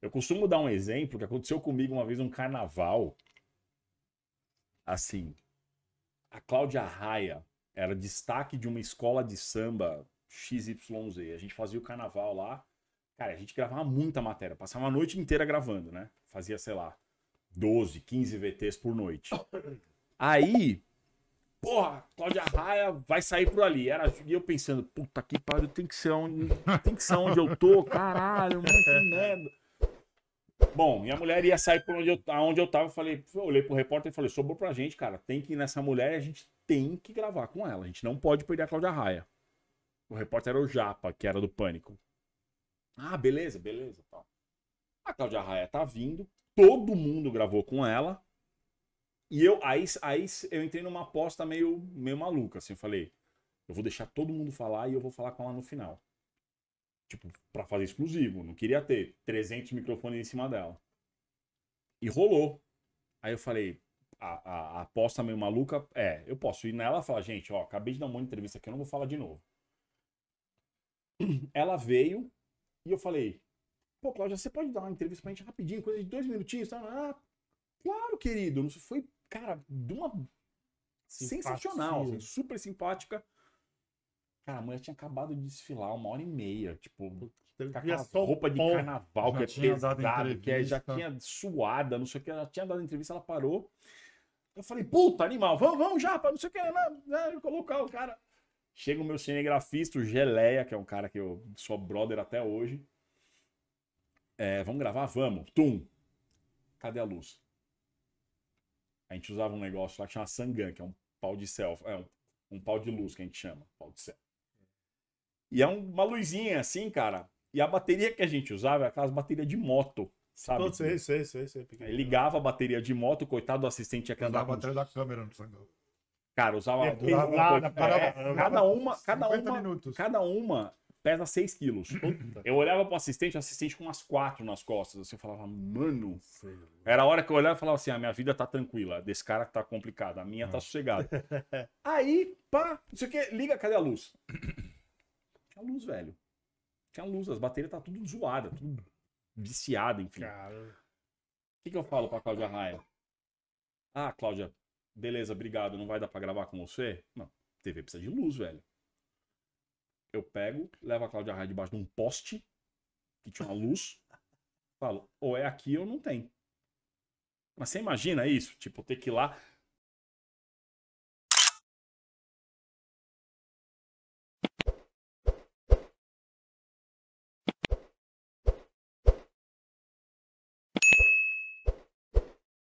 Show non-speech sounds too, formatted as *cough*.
Eu costumo dar um exemplo que aconteceu comigo uma vez num carnaval. Assim, a Cláudia Raia era destaque de uma escola de samba XYZ. A gente fazia o carnaval lá. Cara, a gente gravava muita matéria, passava a noite inteira gravando, né? Fazia, sei lá, 12, 15 VTs por noite. Aí, porra, Cláudia Raia vai sair por ali. Era, e eu pensando, puta que pariu, tem que ser onde, tem que ser onde eu tô, caralho, mano, que merda. Bom, e a mulher ia sair por onde eu, aonde eu tava. Eu falei, olhei pro repórter e falei, sobrou pra gente, cara. Tem que ir nessa mulher e a gente tem que gravar com ela. A gente não pode perder a Cláudia Raia. O repórter era o Japa, que era do Pânico. Ah, beleza, beleza. Tá. A Cláudia Raia tá vindo. Todo mundo gravou com ela. E eu aí, aí eu entrei numa aposta meio, meio maluca. Assim, eu falei, eu vou deixar todo mundo falar e eu vou falar com ela no final. Tipo, para fazer exclusivo. Não queria ter 300 microfones em cima dela. E rolou. Aí eu falei, a, a, a aposta meio maluca é: eu posso ir nela e falar, gente, ó, acabei de dar uma entrevista aqui, eu não vou falar de novo. *clears throat* Ela veio e eu falei, pô, Cláudia, você pode dar uma entrevista pra gente rapidinho, coisa de dois minutinhos? Ah, claro, querido. Foi, cara, de uma sensacional, assim, super simpática. Cara, a mulher tinha acabado de desfilar uma hora e meia, tipo, com aquela roupa de carnaval que é pesada, que é, já tinha suada, não sei o que, ela tinha dado entrevista, ela parou. Eu falei, puta, animal, vamos, vamos já, para não sei o que, né, né colocar o cara. Chega o meu cinegrafista, o Geleia, que é um cara que eu sou brother até hoje. É, vamos gravar? Vamos. Tum. Cadê a luz? A gente usava um negócio lá que chama Sangan, que é um pau de selfie, é um, um pau de luz que a gente chama, pau de selfie. E é uma luzinha assim, cara. E a bateria que a gente usava era aquelas baterias de moto, sabe? Não, sei, sei, sei, sei. Aí ligava a bateria de moto, coitado do assistente tinha que andar. Andava atrás da câmera no sangue. Cara, usava. É, durava, nada, parava, é, cada uma, cada uma, minutos. cada uma pesa 6 quilos. Eu olhava pro assistente, o assistente com umas quatro nas costas. Assim, eu falava, mano. Era a hora que eu olhava e falava assim: a minha vida tá tranquila, desse cara tá complicado a minha tá ah. sossegada. *laughs* Aí, pá, não sei o que, liga, cadê a luz? Tinha luz, velho. Tinha luz, as baterias tá tudo zoada, tudo viciada, enfim. Cara. O que, que eu falo pra Cláudia Raia? Ah, Cláudia, beleza, obrigado, não vai dar pra gravar com você? Não, TV precisa de luz, velho. Eu pego, levo a Cláudia Raia debaixo de um poste, que tinha uma luz, falo, ou é aqui ou não tem. Mas você imagina isso? Tipo, ter que ir lá